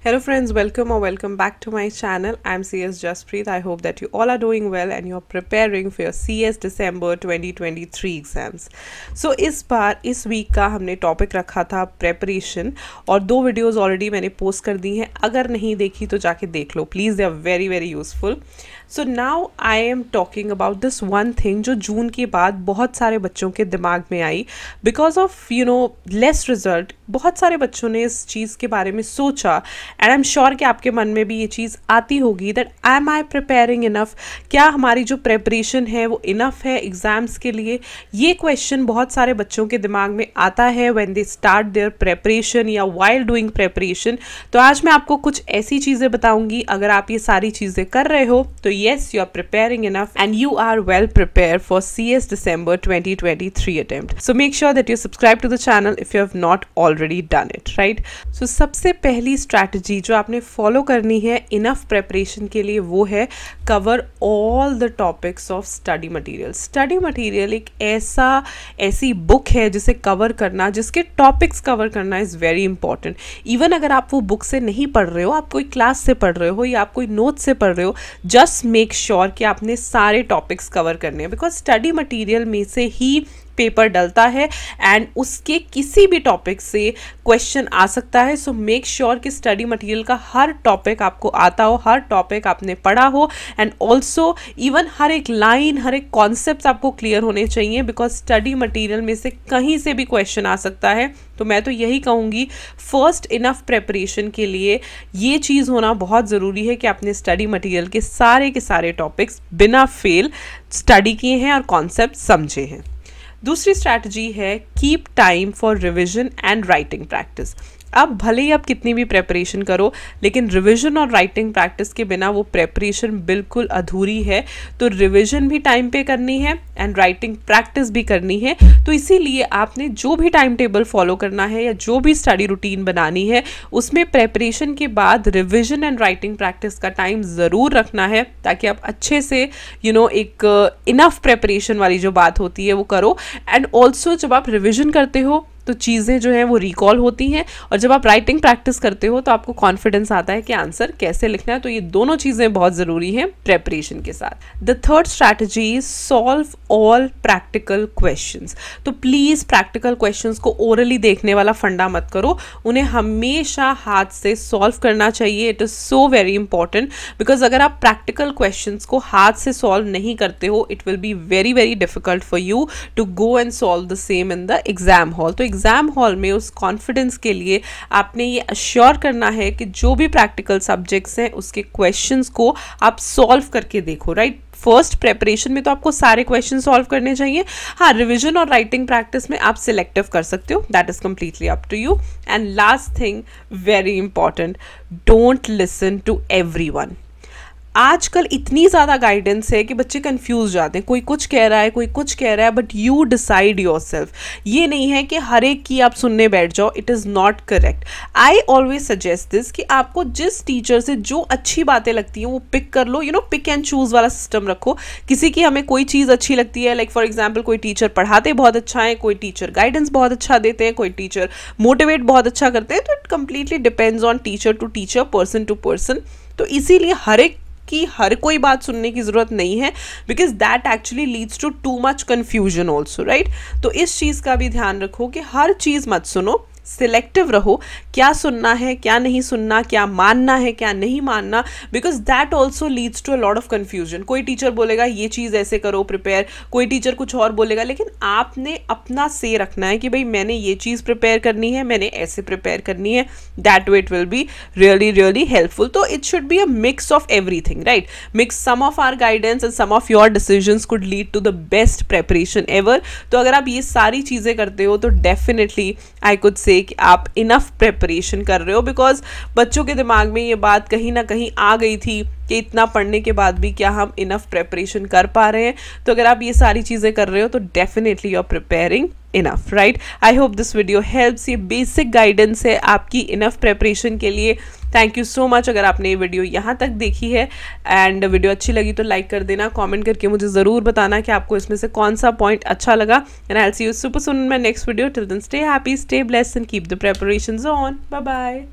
Hello friends, welcome or welcome back to my channel. I'm CS Jaspreet. I hope that you all are doing well and you're preparing for your CS December 2023 exams. So इस बार इस week का हमने topic रखा था preparation और दो videos already मैंने post कर दी हैं अगर नहीं देखी तो जाके देख लो please they are very very useful so now I am talking about this one thing जो जून के बाद बहुत सारे बच्चों के दिमाग में आई because of you know less result बहुत सारे बच्चों ने इस चीज़ के बारे में सोचा एंड आई एम श्योर कि आपके मन में भी ये चीज़ आती होगी that I am I preparing enough क्या हमारी जो प्रेपरेशन है वो इनफ है एग्ज़ाम्स के लिए ये क्वेश्चन बहुत सारे बच्चों के दिमाग में आता है when they start their preparation या वाइल डूइंग प्रेपरेशन तो आज मैं आपको कुछ ऐसी चीज़ें बताऊँगी अगर आप ये सारी चीज़ें कर रहे हो तो yes, you're preparing enough and you are well prepared for CS December 2023 attempt. So make sure that you subscribe to the channel if you have not already done it, right? So सबसे पहली strategy जो आपने follow करनी है enough preparation के लिए वो है cover all the topics of study material study material एक ऐसा ऐसी बुक है जिसे कवर करना जिसके टॉपिक्स कवर करना इज़ वेरी इंपॉर्टेंट इवन अगर आप वो बुक से नहीं पढ़ रहे हो आप कोई क्लास से पढ़ रहे हो या आप कोई नोट से पढ़ रहे हो जस्ट मेक श्योर कि आपने सारे टॉपिक्स कवर करने हैं बिकॉज स्टडी मटेरियल में से ही पेपर डलता है एंड उसके किसी भी टॉपिक से क्वेश्चन आ सकता है सो मेक श्योर कि स्टडी मटेरियल का हर टॉपिक आपको आता हो हर टॉपिक आपने पढ़ा हो एंड ऑल्सो इवन हर एक लाइन हर एक कॉन्सेप्ट आपको क्लियर होने चाहिए बिकॉज स्टडी मटेरियल में से कहीं से भी क्वेश्चन आ सकता है तो मैं तो यही कहूँगी फर्स्ट इनफ प्रेपरेशन के लिए ये चीज़ होना बहुत ज़रूरी है कि आपने स्टडी मटेरियल के सारे के सारे टॉपिक्स बिना फेल स्टडी किए हैं और कॉन्सेप्ट समझे हैं दूसरी स्ट्रैटेजी है keep time for revision and writing practice आप भले ही आप कितनी भी प्रेपरेशन करो लेकिन रिवीजन और राइटिंग प्रैक्टिस के बिना वो प्रेपरेशन बिल्कुल अधूरी है तो रिवीजन भी टाइम पे करनी है एंड राइटिंग प्रैक्टिस भी करनी है तो इसीलिए आपने जो भी टाइम टेबल फॉलो करना है या जो भी स्टडी रूटीन बनानी है उसमें प्रेपरेशन के बाद रिविजन एंड राइटिंग प्रैक्टिस का टाइम ज़रूर रखना है ताकि आप अच्छे से यू you नो know, एक इनफ uh, प्रेपरेशन वाली जो बात होती है वो करो एंड ऑल्सो जब आप रिविजन करते हो तो चीज़ें जो हैं वो रिकॉल होती हैं और जब आप राइटिंग प्रैक्टिस करते हो तो आपको कॉन्फिडेंस आता है कि आंसर कैसे लिखना है तो ये दोनों चीज़ें बहुत ज़रूरी हैं प्रेपरेशन के साथ the third strategy is solve all practical question तो प्लीज़ प्रैक्टिकल क्वेश्चन को ओरली देखने वाला फंडा मत करो उन्हें हमेशा हाथ से सॉल्व करना चाहिए it is so very important because अगर आप प्रैक्टिकल क्वेश्चन को हाथ से सॉल्व नहीं करते हो it will be very very difficult for you to go and solve the same in the exam hall तो एग्ज़ाम हॉल में उस कॉन्फिडेंस के लिए आपने ये अश्योर करना है कि जो भी प्रैक्टिकल सब्जेक्ट्स हैं उसके क्वेश्चंस को आप सॉल्व करके देखो राइट फर्स्ट प्रेपरेशन में तो आपको सारे क्वेश्चन सॉल्व करने चाहिए हाँ रिविजन और राइटिंग प्रैक्टिस में आप सिलेक्टिव कर सकते हो that is completely up to you and last thing very important don't listen to everyone आजकल इतनी ज़्यादा गाइडेंस है कि बच्चे कंफ्यूज जाते हैं कोई कुछ कह रहा है कोई कुछ कह रहा है but you decide yourself ये नहीं है कि हर एक की आप सुनने बैठ जाओ it is not correct I always suggest this कि आपको जिस टीचर से जो अच्छी बातें लगती हैं वो पिक कर लो you know pick and choose वाला सिस्टम रखो किसी की हमें कोई चीज़ अच्छी लगती है लाइक फॉर एग्जाम्पल कोई टीचर पढ़ाते बहुत अच्छा है कोई टीचर गाइडेंस बहुत अच्छा देते हैं कोई टीचर मोटिवेट बहुत अच्छा करते हैं तो it completely depends on teacher to teacher person to person तो इसीलिए हर एक की हर कोई बात सुनने की ज़रूरत नहीं है because that actually leads to too much confusion also right तो इस चीज़ का भी ध्यान रखो कि हर चीज़ मत सुनो सिलेक्टिव रहो क्या सुनना है क्या नहीं सुनना क्या मानना है क्या नहीं मानना because that also leads to a lot of confusion कोई टीचर बोलेगा ये चीज़ ऐसे करो प्रिपेयर कोई टीचर कुछ और बोलेगा लेकिन आपने अपना से रखना है कि भाई मैंने ये चीज़ प्रिपेयर करनी है मैंने ऐसे प्रिपेयर करनी है that way it will be really really helpful तो it should be a mix of everything right mix some of our guidance and some of your decision could lead to the best preparation ever तो अगर आप ये सारी चीज़ें करते हो तो डेफिनेटली आई कुड से कि आप इनफ प्रेपरेशन कर रहे हो बिकॉज बच्चों के दिमाग में ये बात कहीं ना कहीं आ गई थी कि इतना पढ़ने के बाद भी क्या हम इनफ प्रेपरेशन कर पा रहे हैं तो अगर आप ये सारी चीज़ें कर रहे हो तो definitely you are preparing enough right I hope this video helps ये बेसिक गाइडेंस है आपकी इनफ प्रेपरेशन के लिए थैंक यू सो मच अगर आपने ये वीडियो यहाँ तक देखी है एंड वीडियो अच्छी लगी तो लाइक कर देना कमेंट करके मुझे ज़रूर बताना कि आपको इसमें से कौन सा पॉइंट अच्छा लगा and I see you super soon my next video till then stay happy stay bless and keep the preparation on bye bye